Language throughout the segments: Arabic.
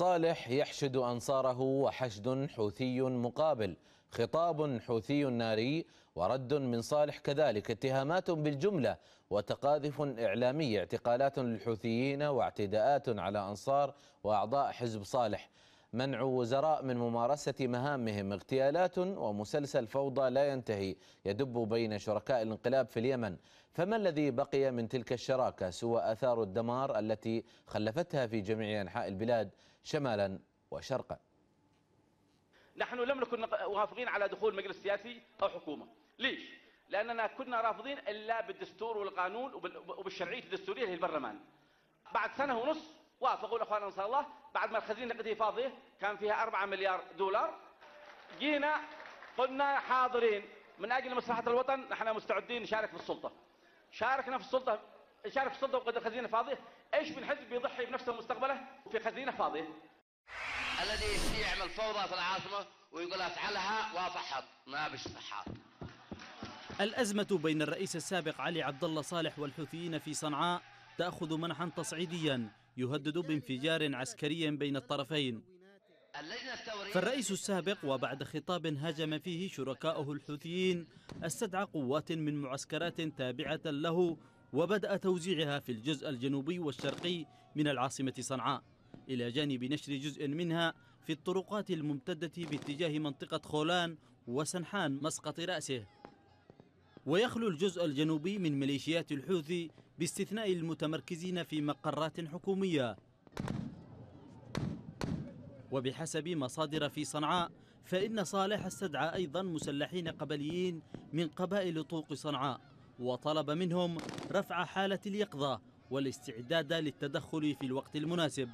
صالح يحشد أنصاره وحشد حوثي مقابل خطاب حوثي ناري ورد من صالح كذلك اتهامات بالجملة وتقاذف إعلامي اعتقالات للحوثيين واعتداءات على أنصار وأعضاء حزب صالح منع وزراء من ممارسة مهامهم اغتيالات ومسلسل فوضى لا ينتهي يدب بين شركاء الانقلاب في اليمن فما الذي بقي من تلك الشراكة سوى أثار الدمار التي خلفتها في جميع أنحاء البلاد شمالا وشرقا نحن لم نكن وافقين على دخول مجلس سياسي أو حكومة ليش؟ لأننا كنا رافضين إلا بالدستور والقانون وبالشرعية الدستورية اللي البرلمان بعد سنة ونص وافقوا الأخوان أنصار الله بعد ما الخزينة النقديه فاضية كان فيها 4 مليار دولار جينا قلنا حاضرين من أجل مصلحة الوطن نحن مستعدين نشارك في السلطة شاركنا في السلطة شارك في السلطة وقد الخزينة فاضية ايش من حزب بيضحي بنفسه ومستقبله في خزينه فاضيه الذي يعمل فوضى في العاصمه ويقول افعلها وافحط ما بش صحه. الازمه بين الرئيس السابق علي عبد الله صالح والحوثيين في صنعاء تاخذ منحا تصعيديا يهدد بانفجار عسكري بين الطرفين فالرئيس السابق وبعد خطاب هاجم فيه شركاؤه الحوثيين استدعى قوات من معسكرات تابعة له وبدأ توزيعها في الجزء الجنوبي والشرقي من العاصمة صنعاء إلى جانب نشر جزء منها في الطرقات الممتدة باتجاه منطقة خولان وسنحان مسقط رأسه ويخلو الجزء الجنوبي من ميليشيات الحوثي باستثناء المتمركزين في مقرات حكومية وبحسب مصادر في صنعاء فإن صالح استدعى أيضا مسلحين قبليين من قبائل طوق صنعاء وطلب منهم رفع حالة اليقظة والاستعداد للتدخل في الوقت المناسب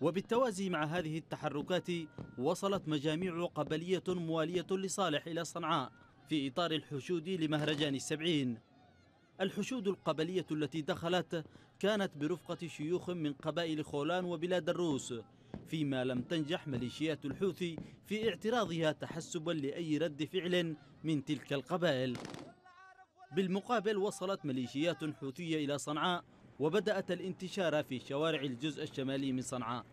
وبالتوازي مع هذه التحركات وصلت مجاميع قبلية موالية لصالح إلى صنعاء في إطار الحشود لمهرجان السبعين الحشود القبلية التي دخلت كانت برفقة شيوخ من قبائل خولان وبلاد الروس فيما لم تنجح ميليشيات الحوثي في اعتراضها تحسبا لأي رد فعل من تلك القبائل بالمقابل وصلت ميليشيات حوثية إلى صنعاء وبدأت الانتشار في شوارع الجزء الشمالي من صنعاء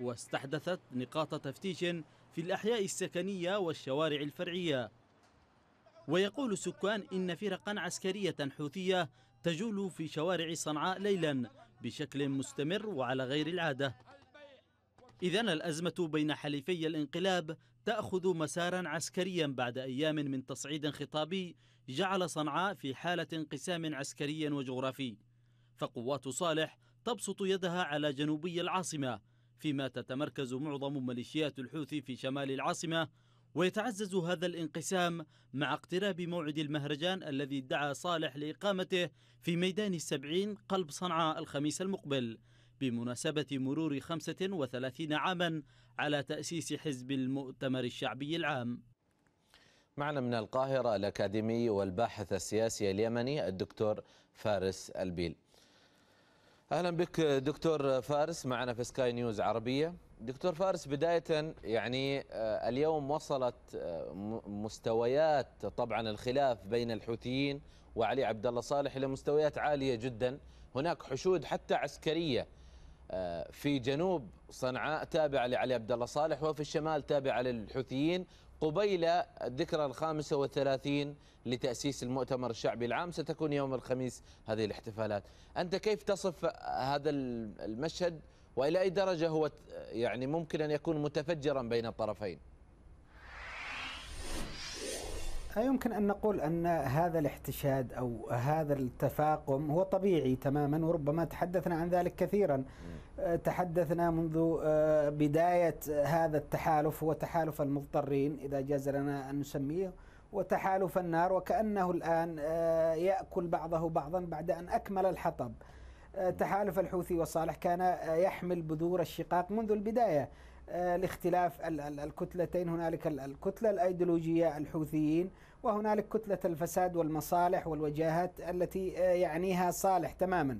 واستحدثت نقاط تفتيش في الأحياء السكنية والشوارع الفرعية ويقول سكان إن فرقا عسكرية حوثية تجول في شوارع صنعاء ليلا بشكل مستمر وعلى غير العادة إذا الأزمة بين حليفي الانقلاب تأخذ مسارا عسكريا بعد أيام من تصعيد خطابي جعل صنعاء في حالة انقسام عسكري وجغرافي فقوات صالح تبسط يدها على جنوبي العاصمة فيما تتمركز معظم ميليشيات الحوثي في شمال العاصمة ويتعزز هذا الانقسام مع اقتراب موعد المهرجان الذي ادعى صالح لإقامته في ميدان السبعين قلب صنعاء الخميس المقبل بمناسبة مرور 35 عاما على تأسيس حزب المؤتمر الشعبي العام معنا من القاهرة الأكاديمي والباحث السياسي اليمني الدكتور فارس البيل أهلا بك دكتور فارس معنا في سكاي نيوز عربية دكتور فارس بداية يعني آه، اليوم وصلت آه، مستويات طبعا الخلاف بين الحوثيين وعلي عبد الله صالح إلى مستويات عالية جدا هناك حشود حتى عسكرية آه، في جنوب صنعاء تابعة لعلي عبد الله صالح وفي الشمال تابعة للحوثيين قبيل الذكرى الخامسة والثلاثين لتأسيس المؤتمر الشعبي العام ستكون يوم الخميس هذه الاحتفالات أنت كيف تصف هذا المشهد وإلى أي درجة هو يعني ممكن أن يكون متفجرا بين الطرفين؟ يمكن أن نقول أن هذا الاحتشاد أو هذا التفاقم هو طبيعي تماما وربما تحدثنا عن ذلك كثيرا آه، تحدثنا منذ آه، بداية هذا التحالف هو تحالف المضطرين إذا جاز لنا أن نسميه وتحالف النار وكأنه الآن آه، يأكل بعضه بعضا بعد أن أكمل الحطب تحالف الحوثي وصالح كان يحمل بذور الشقاق منذ البداية آه، لاختلاف الكتلتين هنالك الكتله الايديولوجيه الحوثيين وهنالك كتله الفساد والمصالح والوجاهات التي آه، يعنيها صالح تماما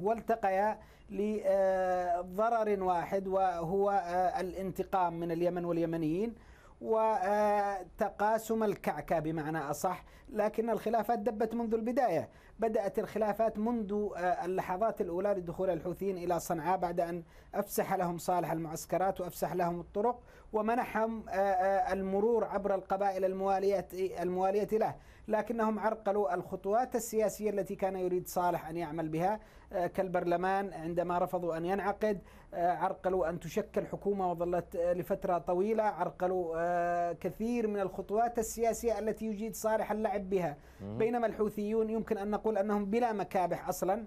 والتقيا لضرر واحد وهو آه، الانتقام من اليمن واليمنيين وتقاسم الكعكة بمعنى أصح لكن الخلافات دبت منذ البداية بدأت الخلافات منذ آه، اللحظات الأولى لدخول الحوثيين إلى صنعاء بعد أن أفسح لهم صالح المعسكرات وأفسح لهم الطرق ومنحهم آه، آه، المرور عبر القبائل الموالية الموالية له لكنهم عرقلوا الخطوات السياسية التي كان يريد صالح أن يعمل بها كالبرلمان عندما رفضوا أن ينعقد عرقلوا أن تشكل حكومة وظلت لفترة طويلة عرقلوا كثير من الخطوات السياسية التي يجيد صالح اللعب بها بينما الحوثيون يمكن أن نقول يقول أنهم بلا مكابح أصلا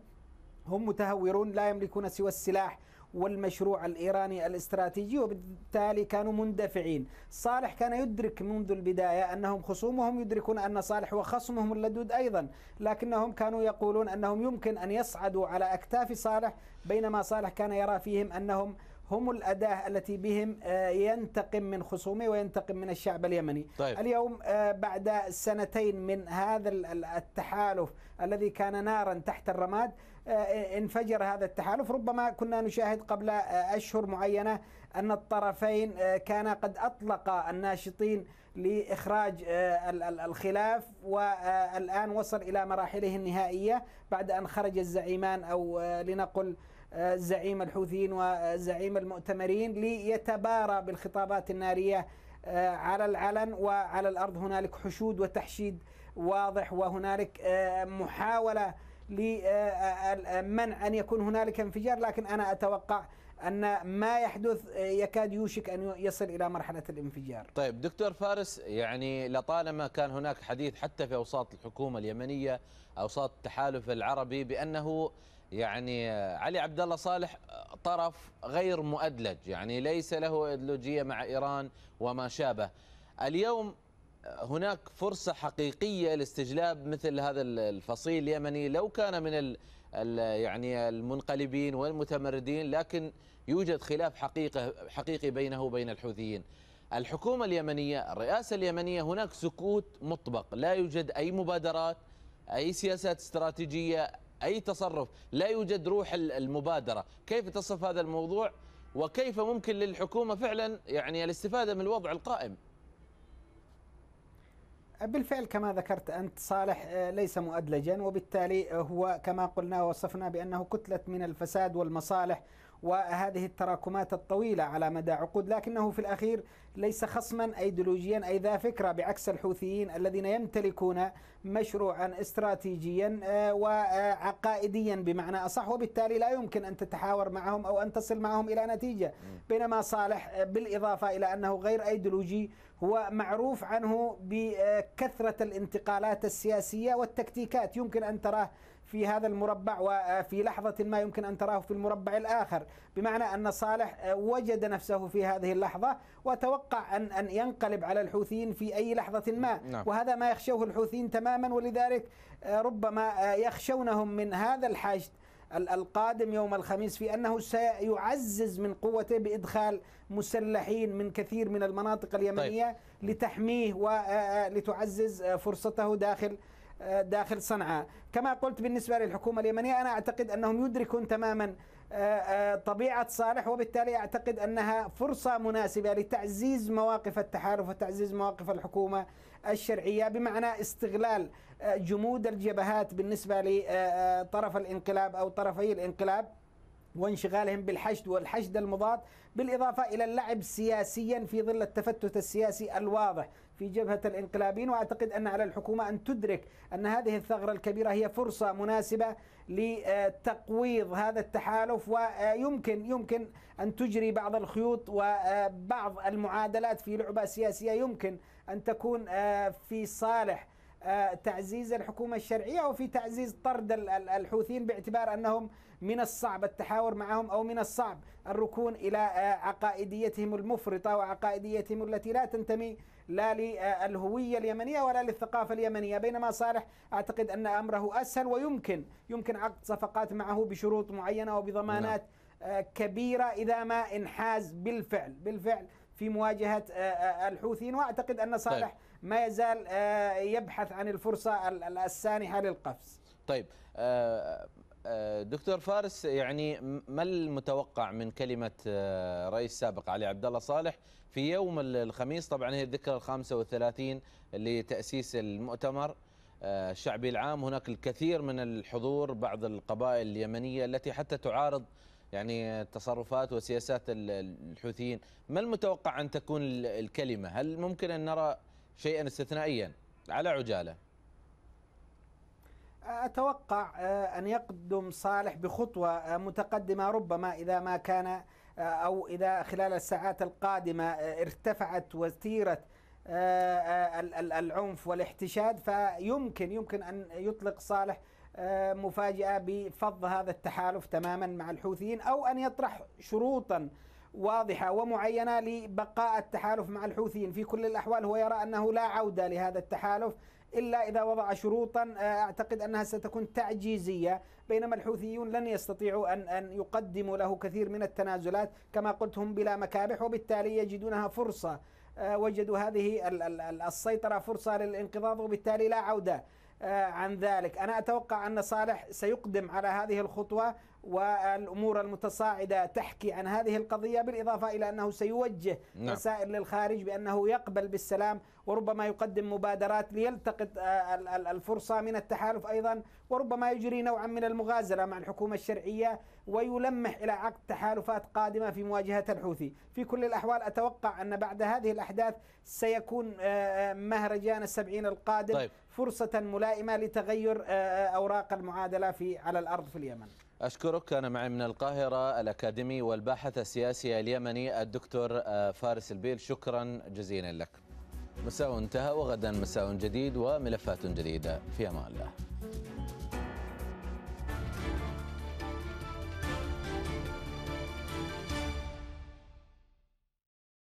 هم متهورون لا يملكون سوى السلاح والمشروع الإيراني الاستراتيجي وبالتالي كانوا مندفعين صالح كان يدرك منذ البداية أنهم خصومهم يدركون أن صالح وخصمهم اللدود أيضا لكنهم كانوا يقولون أنهم يمكن أن يصعدوا على أكتاف صالح بينما صالح كان يرى فيهم أنهم هم الأداة التي بهم آه، ينتقم من خصومه وينتقم من الشعب اليمني طيب. اليوم آه، بعد سنتين من هذا التحالف الذي كان نارا تحت الرماد آه، انفجر هذا التحالف ربما كنا نشاهد قبل أشهر معينة أن الطرفين كانا قد أطلق الناشطين لإخراج الخلاف والآن وصل إلى مراحله النهائية بعد أن خرج الزعيمان أو لنقل زعيم الحوثيين وزعيم المؤتمرين ليتبارى بالخطابات النارية آه، على العلن وعلى الأرض هنالك حشود وتحشيد واضح وهنالك آه، محاولة لمنع آه، أن يكون هنالك انفجار لكن أنا أتوقع أن ما يحدث يكاد يوشك أن يصل إلى مرحلة الانفجار طيب دكتور فارس يعني لطالما كان هناك حديث حتى في أوساط الحكومة اليمنية أوساط التحالف العربي بأنه يعني علي عبد الله صالح طرف غير مؤدلج يعني ليس له ادلوجيه مع ايران وما شابه اليوم هناك فرصه حقيقيه لاستجلاب مثل هذا الفصيل اليمني لو كان من ال ال يعني المنقلبين والمتمردين لكن يوجد خلاف حقيقه حقيقي بينه وبين الحوثيين الحكومه اليمنيه الرئاسه اليمنيه هناك سكوت مطبق لا يوجد اي مبادرات اي سياسات استراتيجيه أي تصرف لا يوجد روح المبادرة كيف تصف هذا الموضوع وكيف ممكن للحكومة فعلا يعني الاستفادة من الوضع القائم بالفعل كما ذكرت أنت صالح آه، ليس مؤدلجا وبالتالي هو كما قلنا ووصفنا بأنه كتلة من الفساد والمصالح وهذه التراكمات الطويلة على مدى عقود لكنه في الأخير ليس خصما أيديولوجيا أي ذا فكرة بعكس الحوثيين الذين يمتلكون مشروعا استراتيجيا آه، وعقائديا بمعنى أصح وبالتالي لا يمكن أن تتحاور معهم أو أن تصل معهم إلى نتيجة بينما صالح آه، بالإضافة إلى أنه غير أيديولوجي هو معروف عنه بكثرة الانتقالات السياسية والتكتيكات يمكن أن تراه في هذا المربع وفي لحظة ما يمكن أن تراه في المربع الآخر بمعنى أن صالح وجد نفسه في هذه اللحظة وتوقع أن أن ينقلب على الحوثيين في أي لحظة ما نعم. وهذا ما يخشوه الحوثيين تماما ولذلك آه، ربما آه، يخشونهم من هذا الحشد القادم يوم الخميس في انه سيعزز من قوته بادخال مسلحين من كثير من المناطق اليمنيه طيب. لتحميه ولتعزز آه، فرصته داخل داخل صنعاء كما قلت بالنسبة للحكومة اليمنية أنا أعتقد أنهم يدركون تماما آه، آه، طبيعة صالح وبالتالي أعتقد أنها فرصة مناسبة لتعزيز مواقف التحالف وتعزيز مواقف الحكومة الشرعية بمعنى استغلال آه، جمود الجبهات بالنسبة لطرف الانقلاب أو طرفي الانقلاب وانشغالهم بالحشد والحشد المضاد بالإضافة إلى اللعب سياسيا في ظل التفتت السياسي الواضح في جبهة الانقلابيين وأعتقد أن على الحكومة أن تدرك أن هذه الثغرة الكبيرة هي فرصة مناسبة لتقويض هذا التحالف ويمكن يمكن أن تجري بعض الخيوط وبعض المعادلات في لعبة سياسية يمكن أن تكون في صالح آه، تعزيز الحكومة الشرعية وفي تعزيز طرد الحوثيين باعتبار أنهم من الصعب التحاور معهم أو من الصعب الركون إلى آه، عقائديتهم المفرطة وعقائديتهم التي لا تنتمي لا للهوية اليمنية ولا للثقافة اليمنية بينما صالح أعتقد أن أمره أسهل ويمكن يمكن عقد صفقات معه بشروط معينة وبضمانات نعم. آه، كبيرة إذا ما انحاز بالفعل بالفعل في مواجهة آه، آه، الحوثيين وأعتقد أن صالح طيب. ما يزال آه، يبحث عن الفرصة السانحة للقفز طيب دكتور فارس يعني ما المتوقع من كلمة رئيس سابق علي عبد الله صالح في يوم الخميس طبعا هي الذكرى الخامسة والثلاثين لتأسيس المؤتمر الشعبي العام هناك الكثير من الحضور بعض القبائل اليمنية التي حتى تعارض يعني تصرفات وسياسات الحوثيين ما المتوقع أن تكون الكلمة هل ممكن أن نرى شيئا استثنائيا على عجالة أتوقع آه، أن يقدم صالح بخطوة آه، متقدمة ربما إذا ما كان آه، أو إذا خلال الساعات القادمة ارتفعت وتيرة العنف والاحتشاد فيمكن يمكن أن يطلق صالح آه، مفاجأة بفض هذا التحالف تماما مع الحوثيين او ان يطرح شروطا واضحه ومعينه لبقاء التحالف مع الحوثيين في كل الاحوال هو يرى انه لا عوده لهذا التحالف الا اذا وضع شروطا آه، اعتقد انها ستكون تعجيزيه بينما الحوثيون لن يستطيعوا ان ان يقدموا له كثير من التنازلات كما قلت هم بلا مكابح وبالتالي يجدونها فرصه آه، وجدوا هذه السيطره فرصه للانقضاض وبالتالي لا عوده آه، عن ذلك أنا أتوقع أن صالح سيقدم على هذه الخطوة والأمور المتصاعدة تحكي عن هذه القضية بالإضافة إلى أنه سيوجه نعم. رسائل للخارج بأنه يقبل بالسلام وربما يقدم مبادرات ليلتقط آه، الفرصة من التحالف أيضا وربما يجري نوعا من المغازلة مع الحكومة الشرعية ويلمح إلى عقد تحالفات قادمة في مواجهة الحوثي في كل الأحوال أتوقع أن بعد هذه الأحداث سيكون آه، آه، مهرجان السبعين القادم طيب. فرصة ملائمة لتغير أوراق المعادلة في على الأرض في اليمن أشكر أشكرك كان معي من القاهرة الأكاديمي والباحث السياسي اليمني الدكتور آه، فارس البيل شكرا جزيلا لك مساء انتهى وغدا مساء جديد وملفات جديدة في أمان الله